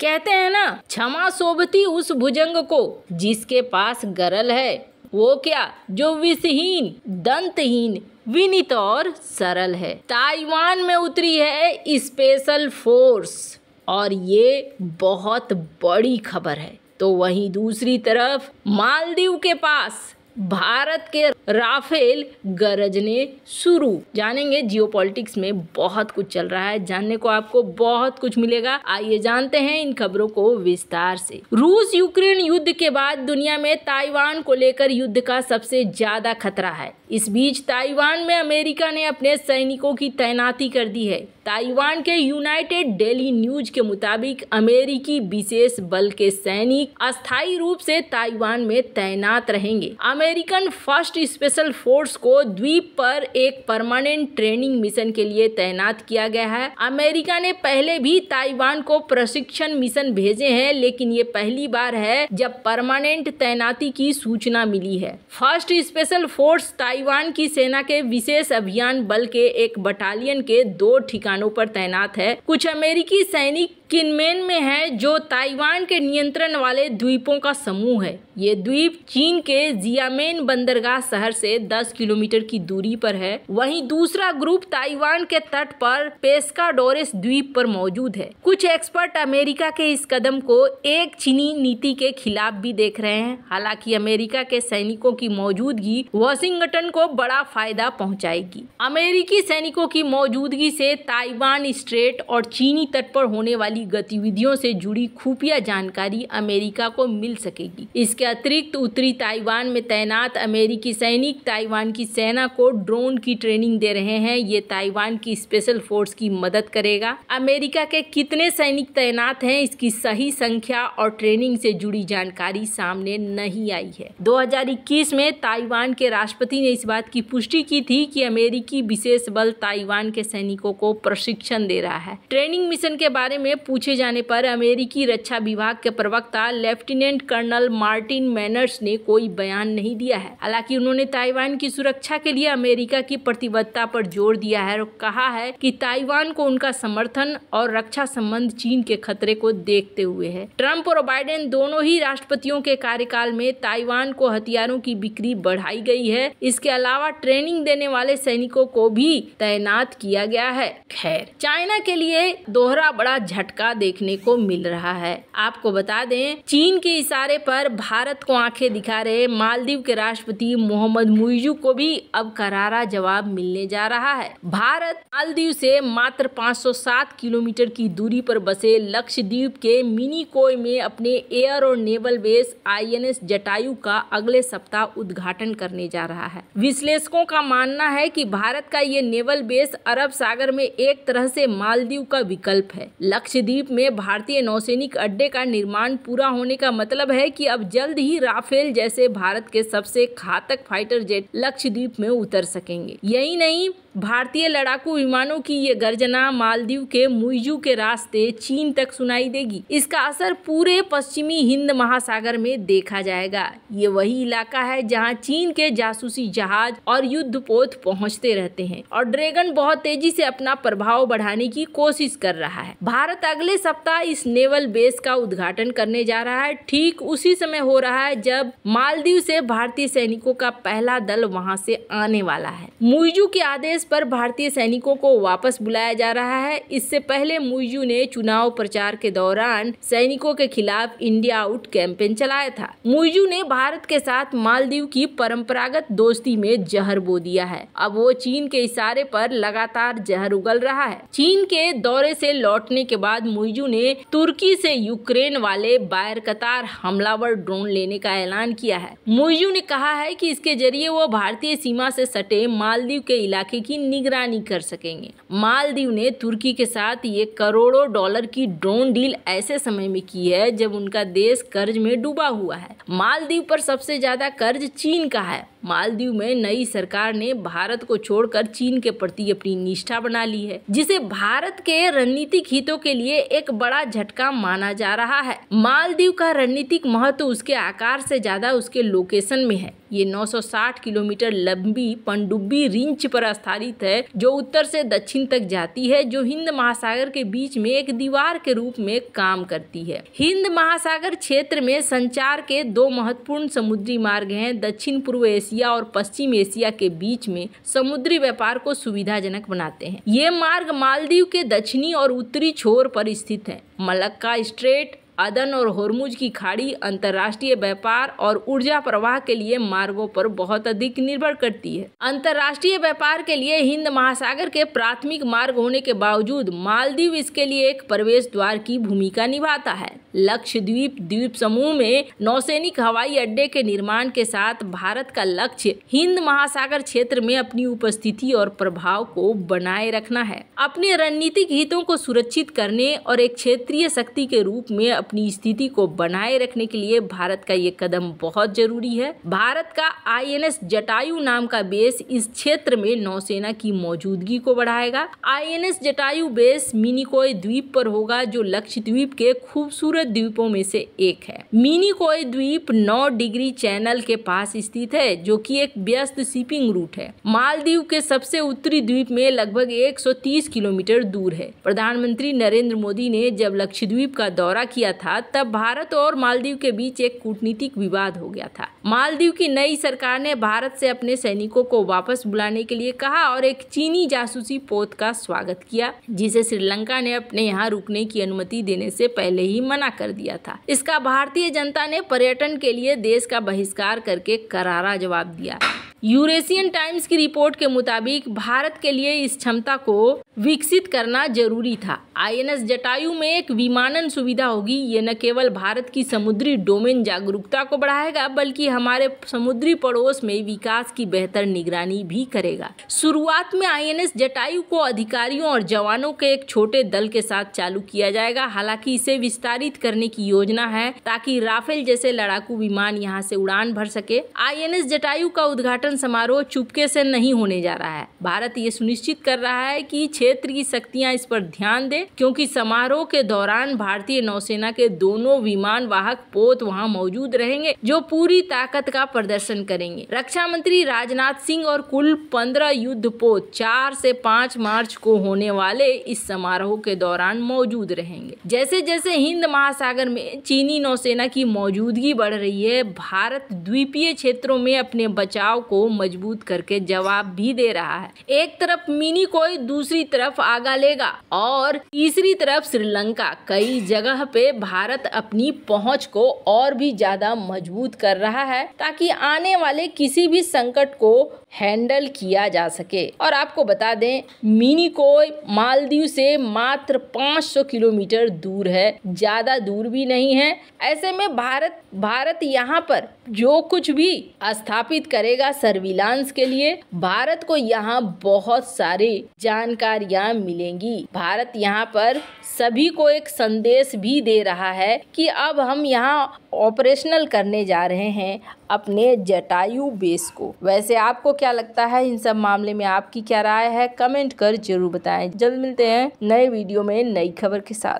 कहते हैं ना क्षमा शोभती उस भुजंग को जिसके पास गरल है वो क्या जो विषहीन दंतहीन विनित और सरल है ताइवान में उतरी है स्पेशल फोर्स और ये बहुत बड़ी खबर है तो वहीं दूसरी तरफ मालदीव के पास भारत के राफेल गरजने शुरू जानेंगे जियोपॉलिटिक्स में बहुत कुछ चल रहा है जानने को आपको बहुत कुछ मिलेगा आइए जानते हैं इन खबरों को विस्तार से रूस यूक्रेन युद्ध के बाद दुनिया में ताइवान को लेकर युद्ध का सबसे ज्यादा खतरा है इस बीच ताइवान में अमेरिका ने अपने सैनिकों की तैनाती कर दी है ताइवान के यूनाइटेड डेली न्यूज के मुताबिक अमेरिकी विशेष बल के सैनिक अस्थायी रूप से ताइवान में तैनात रहेंगे America American first special force को द्वीप पर एक परमानेंट ट्रेनिंग मिशन के लिए तैनात किया गया है अमेरिका ने पहले भी ताइवान को प्रशिक्षण मिशन भेजे हैं लेकिन ये पहली बार है जब परमानेंट तैनाती की सूचना मिली है फर्स्ट स्पेशल फोर्स ताइवान की सेना के विशेष अभियान बल के एक बटालियन के दो ठिकानों पर तैनात है कुछ अमेरिकी सैनिक किनमेन में है जो ताइवान के नियंत्रण वाले द्वीपों का समूह है ये द्वीप चीन के जियामेन बंदरगाह शहर से 10 किलोमीटर की दूरी पर है वहीं दूसरा ग्रुप ताइवान के तट पर पेस्काडोरेस द्वीप पर मौजूद है कुछ एक्सपर्ट अमेरिका के इस कदम को एक चीनी नीति के खिलाफ भी देख रहे हैं हालांकि अमेरिका के सैनिकों की मौजूदगी वॉशिंगटन को बड़ा फायदा पहुंचाएगी अमेरिकी सैनिकों की मौजूदगी से ताइवान स्ट्रेट और चीनी तट पर होने वाली वाली गतिविधियों से जुड़ी खुफिया जानकारी अमेरिका को मिल सकेगी इसके अतिरिक्त उत्तरी ताइवान में तैनात अमेरिकी सैनिक ताइवान की सेना को ड्रोन की ट्रेनिंग दे रहे हैं ये ताइवान की स्पेशल फोर्स की मदद करेगा अमेरिका के कितने सैनिक तैनात हैं इसकी सही संख्या और ट्रेनिंग से जुड़ी जानकारी सामने नहीं आई है 2021 में ताइवान के राष्ट्रपति ने इस बात की पुष्टि की थी कि अमेरिकी विशेष बल ताइवान के सैनिकों को प्रशिक्षण दे रहा है ट्रेनिंग मिशन के बारे में पूछे जाने पर अमेरिकी रक्षा विभाग के प्रवक्ता लेफ्टिनेंट कर्नल मार्टिन मैनर्स ने कोई बयान नहीं दिया है हालांकि उन्होंने ताइवान की सुरक्षा के लिए अमेरिका की प्रतिबद्धता पर जोर दिया है और कहा है कि ताइवान को उनका समर्थन और रक्षा संबंध चीन के खतरे को देखते हुए है ट्रंप और बाइडेन दोनों ही राष्ट्रपतियों के कार्यकाल में ताइवान को हथियारों की बिक्री बढ़ाई गई है इसके अलावा ट्रेनिंग देने वाले सैनिकों को भी तैनात किया गया है खैर चाइना के लिए दोहरा बड़ा झटका का देखने को मिल रहा है आपको बता दें चीन के इशारे पर भारत को आंखें दिखा रहे मालदीव के राष्ट्रपति मोहम्मद मुइजू को भी अब करारा जवाब मिलने जा रहा है भारत मालदीव से मात्र 507 किलोमीटर की दूरी पर बसे लक्षद्वीप के मिनी कोय में अपने एयर और नेवल बेस आईएनएस जटायु का अगले सप्ताह उद्घाटन करने जा रहा है विश्लेषकों का मानना है कि भारत का ये नेवल बेस अरब सागर में एक तरह से मालदीव का विकल्प है लक्षद्वीप द्वीप में भारतीय नौसैनिक अड्डे का निर्माण पूरा होने का मतलब है कि अब जल्द ही राफेल जैसे भारत के सबसे घातक फाइटर जेट लक्षद्वीप में उतर सकेंगे यही नहीं भारतीय लड़ाकू विमानों की ये गर्जना मालदीव के मुइजू के रास्ते चीन तक सुनाई देगी इसका असर पूरे पश्चिमी हिंद महासागर में देखा जाएगा ये वही इलाका है जहां चीन के जासूसी जहाज और युद्धपोत पहुंचते रहते हैं और ड्रैगन बहुत तेजी से अपना प्रभाव बढ़ाने की कोशिश कर रहा है भारत अगले सप्ताह इस नेवल बेस का उद्घाटन करने जा रहा है ठीक उसी समय हो रहा है जब मालदीव से भारतीय सैनिकों का पहला दल वहाँ से आने वाला है मुइजू के आदेश निर्देश पर भारतीय सैनिकों को वापस बुलाया जा रहा है इससे पहले मुइजू ने चुनाव प्रचार के दौरान सैनिकों के खिलाफ इंडिया आउट कैंपेन चलाया था मुइजू ने भारत के साथ मालदीव की परंपरागत दोस्ती में जहर बो दिया है अब वो चीन के इशारे पर लगातार जहर उगल रहा है चीन के दौरे से लौटने के बाद मुइजू ने तुर्की से यूक्रेन वाले बायर कतार हमलावर ड्रोन लेने का ऐलान किया है मुइजू ने कहा है कि इसके जरिए वो भारतीय सीमा से सटे मालदीव के इलाके की की निगरानी कर सकेंगे मालदीव ने तुर्की के साथ ये करोड़ों डॉलर की ड्रोन डील ऐसे समय में की है जब उनका देश कर्ज में डूबा हुआ है मालदीव पर सबसे ज्यादा कर्ज चीन का है मालदीव में नई सरकार ने भारत को छोड़कर चीन के प्रति अपनी निष्ठा बना ली है जिसे भारत के रणनीतिक हितों के लिए एक बड़ा झटका माना जा रहा है मालदीव का रणनीतिक महत्व उसके आकार से ज्यादा उसके लोकेशन में है ये 960 किलोमीटर लंबी पनडुब्बी रिंच पर स्थापित है जो उत्तर से दक्षिण तक जाती है जो हिंद महासागर के बीच में एक दीवार के रूप में काम करती है हिंद महासागर क्षेत्र में संचार के दो महत्वपूर्ण समुद्री मार्ग हैं दक्षिण पूर्व एशिया एशिया और पश्चिम एशिया के बीच में समुद्री व्यापार को सुविधाजनक बनाते हैं ये मार्ग मालदीव के दक्षिणी और उत्तरी छोर पर स्थित है मलक्का स्ट्रेट अदन और हरमुज की खाड़ी अंतर्राष्ट्रीय व्यापार और ऊर्जा प्रवाह के लिए मार्गों पर बहुत अधिक निर्भर करती है अंतर्राष्ट्रीय व्यापार के लिए हिंद महासागर के प्राथमिक मार्ग होने के बावजूद मालदीव इसके लिए एक प्रवेश द्वार की भूमिका निभाता है लक्षद्वीप द्वीप समूह में नौसैनिक हवाई अड्डे के निर्माण के साथ भारत का लक्ष्य हिंद महासागर क्षेत्र में अपनी उपस्थिति और प्रभाव को बनाए रखना है अपने रणनीतिक हितों को सुरक्षित करने और एक क्षेत्रीय शक्ति के रूप में अपनी स्थिति को बनाए रखने के लिए भारत का ये कदम बहुत जरूरी है भारत का आईएनएस जटायु नाम का बेस इस क्षेत्र में नौसेना की मौजूदगी को बढ़ाएगा आईएनएस जटायु बेस मिनीकोय द्वीप पर होगा जो लक्षद्वीप के खूबसूरत द्वीपों में से एक है मिनीकोय द्वीप 9 डिग्री चैनल के पास स्थित है जो कि एक व्यस्त शिपिंग रूट है मालदीव के सबसे उत्तरी द्वीप में लगभग 130 किलोमीटर दूर है प्रधानमंत्री नरेंद्र मोदी ने जब लक्षद्वीप का दौरा किया था तब भारत और मालदीव के बीच एक कूटनीतिक विवाद हो गया था मालदीव की नई सरकार ने भारत से अपने सैनिकों को वापस बुलाने के लिए कहा और एक चीनी जासूसी पोत का स्वागत किया जिसे श्रीलंका ने अपने यहाँ रुकने की अनुमति देने से पहले ही मना कर दिया था इसका भारतीय जनता ने पर्यटन के लिए देश का बहिष्कार करके करारा जवाब दिया यूरेशियन टाइम्स की रिपोर्ट के मुताबिक भारत के लिए इस क्षमता को विकसित करना जरूरी था आईएनएस जटायु में एक विमानन सुविधा होगी ये न केवल भारत की समुद्री डोमेन जागरूकता को बढ़ाएगा बल्कि हमारे समुद्री पड़ोस में विकास की बेहतर निगरानी भी करेगा शुरुआत में आईएनएस जटायु को अधिकारियों और जवानों के एक छोटे दल के साथ चालू किया जाएगा हालांकि इसे विस्तारित करने की योजना है ताकि राफेल जैसे लड़ाकू विमान यहाँ से उड़ान भर सके आई जटायु का उद्घाटन उद्घाटन समारोह चुपके से नहीं होने जा रहा है भारत ये सुनिश्चित कर रहा है कि क्षेत्र की शक्तियां इस पर ध्यान दें क्योंकि समारोह के दौरान भारतीय नौसेना के दोनों विमान वाहक पोत वहाँ मौजूद रहेंगे जो पूरी ताकत का प्रदर्शन करेंगे रक्षा मंत्री राजनाथ सिंह और कुल पंद्रह युद्ध पोत चार से पाँच मार्च को होने वाले इस समारोह के दौरान मौजूद रहेंगे जैसे जैसे हिंद महासागर में चीनी नौसेना की मौजूदगी बढ़ रही है भारत द्वीपीय क्षेत्रों में अपने बचाव को मजबूत करके जवाब भी दे रहा है एक तरफ मिनी कोई दूसरी तरफ आगा लेगा और तीसरी तरफ श्रीलंका कई जगह पे भारत अपनी पहुंच को और भी ज्यादा मजबूत कर रहा है ताकि आने वाले किसी भी संकट को हैंडल किया जा सके और आपको बता दें मिनी कोय मालदीव से मात्र 500 किलोमीटर दूर है ज़्यादा दूर भी नहीं है ऐसे में भारत भारत यहाँ पर जो कुछ भी स्थापित करेगा सर्विलांस के लिए भारत को यहाँ बहुत सारी जानकारियाँ मिलेंगी भारत यहाँ पर सभी को एक संदेश भी दे रहा है कि अब हम यहाँ ऑपरेशनल करने जा रहे हैं अपने जटायु बेस को वैसे आपको क्या लगता है इन सब मामले में आपकी क्या राय है कमेंट कर जरूर बताएं जल्द मिलते हैं नए वीडियो में नई खबर के साथ